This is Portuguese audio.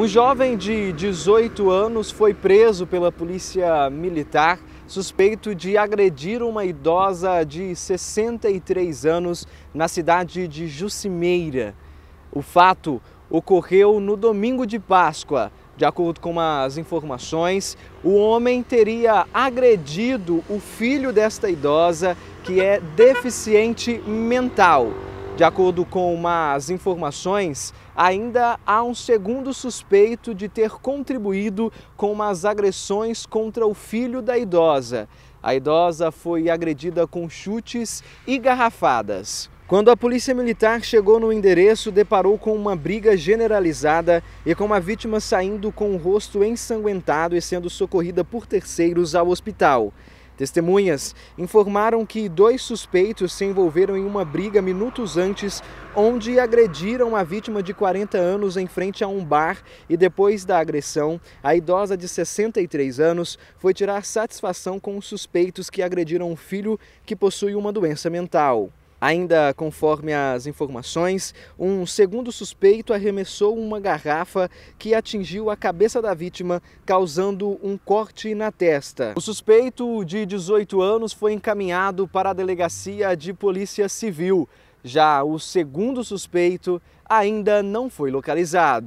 Um jovem de 18 anos foi preso pela polícia militar suspeito de agredir uma idosa de 63 anos na cidade de Jucimeira. O fato ocorreu no domingo de Páscoa. De acordo com as informações, o homem teria agredido o filho desta idosa, que é deficiente mental. De acordo com umas informações, ainda há um segundo suspeito de ter contribuído com umas agressões contra o filho da idosa. A idosa foi agredida com chutes e garrafadas. Quando a polícia militar chegou no endereço, deparou com uma briga generalizada e com a vítima saindo com o rosto ensanguentado e sendo socorrida por terceiros ao hospital. Testemunhas informaram que dois suspeitos se envolveram em uma briga minutos antes, onde agrediram a vítima de 40 anos em frente a um bar e depois da agressão, a idosa de 63 anos foi tirar satisfação com os suspeitos que agrediram um filho que possui uma doença mental. Ainda conforme as informações, um segundo suspeito arremessou uma garrafa que atingiu a cabeça da vítima, causando um corte na testa. O suspeito, de 18 anos, foi encaminhado para a delegacia de polícia civil. Já o segundo suspeito ainda não foi localizado.